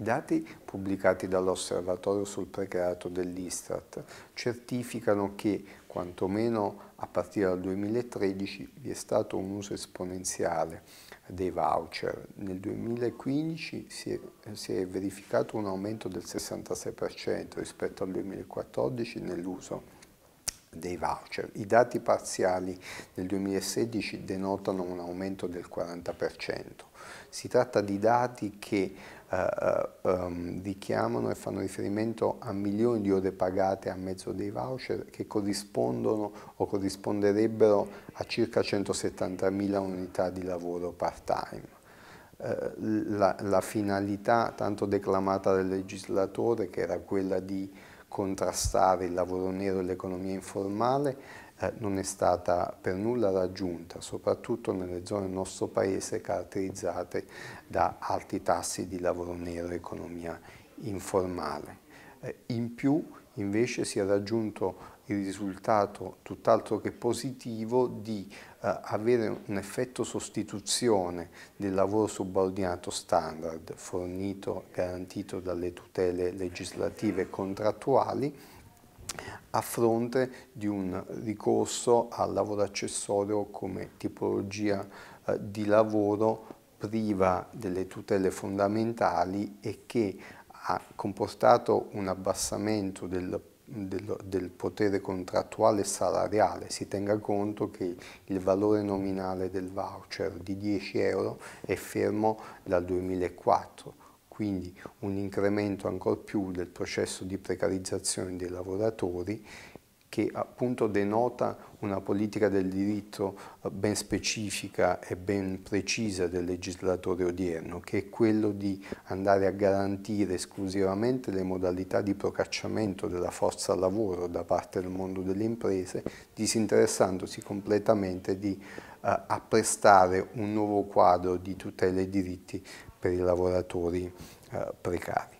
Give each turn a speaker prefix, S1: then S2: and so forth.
S1: I dati pubblicati dall'Osservatorio sul precariato dell'Istat certificano che, quantomeno a partire dal 2013, vi è stato un uso esponenziale dei voucher. Nel 2015 si è, si è verificato un aumento del 66% rispetto al 2014 nell'uso dei voucher. I dati parziali del 2016 denotano un aumento del 40%. Si tratta di dati che eh, um, eh, ehm, richiamano e fanno riferimento a milioni di ore pagate a mezzo dei voucher che corrispondono o corrisponderebbero a circa 170.000 unità di lavoro part-time. Eh, la, la finalità tanto declamata dal legislatore che era quella di contrastare il lavoro nero e l'economia informale eh, non è stata per nulla raggiunta, soprattutto nelle zone del nostro paese caratterizzate da alti tassi di lavoro nero e economia informale. Eh, in più invece si è raggiunto il risultato tutt'altro che positivo di eh, avere un effetto sostituzione del lavoro subordinato standard fornito, garantito dalle tutele legislative e contrattuali a fronte di un ricorso al lavoro accessorio come tipologia eh, di lavoro priva delle tutele fondamentali e che ha comportato un abbassamento del, del, del, potere contrattuale salariale. Si tenga conto che il valore nominale del voucher di 10 euro è fermo dal 2004, quindi un incremento ancor più del processo di precarizzazione dei lavoratori che appunto denota una politica del diritto eh, ben specifica e ben precisa del legislatore odierno, che è quello di andare a garantire esclusivamente le modalità di procacciamento della forza lavoro da parte del mondo delle imprese, disinteressandosi completamente di eh, apprestare un nuovo quadro di tutele e diritti per i lavoratori eh, precari.